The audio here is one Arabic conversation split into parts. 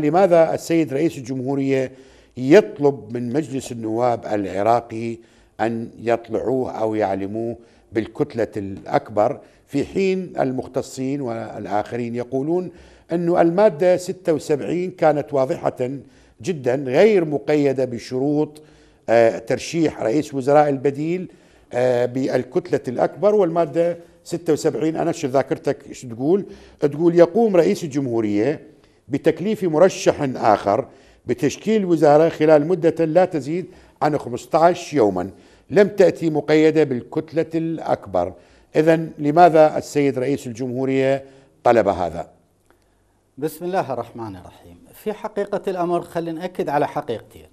لماذا السيد رئيس الجمهورية يطلب من مجلس النواب العراقي أن يطلعوه أو يعلموه بالكتلة الأكبر في حين المختصين والآخرين يقولون أن المادة 76 كانت واضحة جدا غير مقيدة بشروط آه، ترشيح رئيس وزراء البديل آه، بالكتلة الأكبر والمادة 76 أنا شو ذاكرتك شو تقول تقول يقوم رئيس الجمهورية بتكليف مرشح آخر بتشكيل وزارة خلال مدة لا تزيد عن 15 يوما لم تأتي مقيدة بالكتلة الأكبر إذا لماذا السيد رئيس الجمهورية طلب هذا؟ بسم الله الرحمن الرحيم في حقيقة الأمر خلينا نأكد على حقيقتين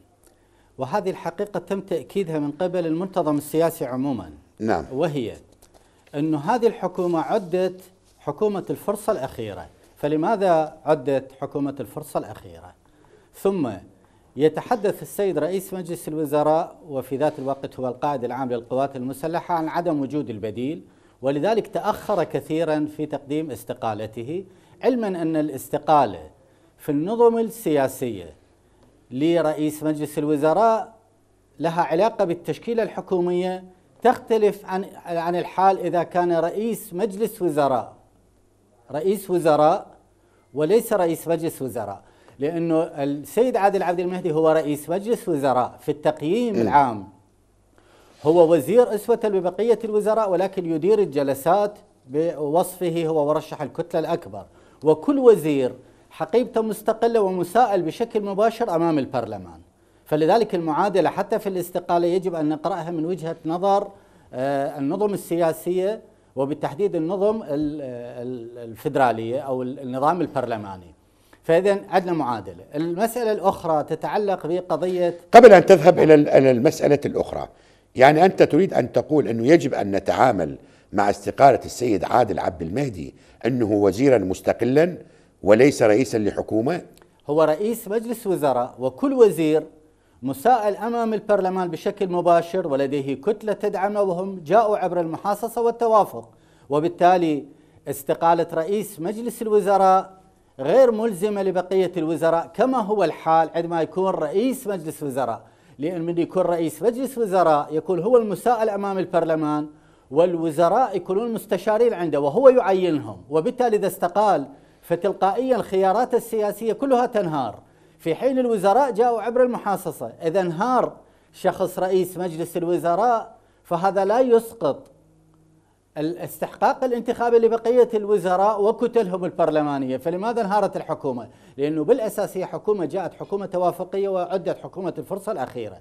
وهذه الحقيقة تم تأكيدها من قبل المنتظم السياسي عموما نعم وهي أن هذه الحكومة عدت حكومة الفرصة الأخيرة فلماذا عدت حكومة الفرصة الأخيرة ثم يتحدث السيد رئيس مجلس الوزراء وفي ذات الوقت هو القائد العام للقوات المسلحة عن عدم وجود البديل ولذلك تأخر كثيرا في تقديم استقالته علما أن الاستقالة في النظم السياسية لرئيس مجلس الوزراء لها علاقة بالتشكيلة الحكومية تختلف عن عن الحال إذا كان رئيس مجلس وزراء رئيس وزراء وليس رئيس مجلس وزراء لانه السيد عادل عبد المهدي هو رئيس مجلس وزراء في التقييم إيه. العام هو وزير اسوه ببقيه الوزراء ولكن يدير الجلسات بوصفه هو مرشح الكتله الاكبر وكل وزير حقيبته مستقله ومسائل بشكل مباشر امام البرلمان فلذلك المعادله حتى في الاستقاله يجب ان نقراها من وجهه نظر آه، النظم السياسيه وبالتحديد النظم الفدرالية أو النظام البرلماني فإذا عندنا معادلة المسألة الأخرى تتعلق بقضية قبل أن تذهب إلى المسألة الأخرى يعني أنت تريد أن تقول أنه يجب أن نتعامل مع استقالة السيد عادل عبد المهدي أنه وزيرا مستقلا وليس رئيسا لحكومة هو رئيس مجلس وزراء وكل وزير مساءل أمام البرلمان بشكل مباشر ولديه كتلة تدعمه وهم جاءوا عبر المحاصصة والتوافق وبالتالي استقالة رئيس مجلس الوزراء غير ملزمة لبقية الوزراء كما هو الحال عندما يكون رئيس مجلس وزراء لأن من يكون رئيس مجلس وزراء يكون هو المساءل أمام البرلمان والوزراء يكونون مستشارين عنده وهو يعينهم وبالتالي إذا استقال فتلقائيا الخيارات السياسية كلها تنهار في حين الوزراء جاءوا عبر المحاصصة إذا انهار شخص رئيس مجلس الوزراء فهذا لا يسقط الاستحقاق الانتخابي لبقية الوزراء وكتلهم البرلمانية فلماذا انهارت الحكومة؟ لأنه بالأساس هي حكومة جاءت حكومة توافقية وعدت حكومة الفرصة الأخيرة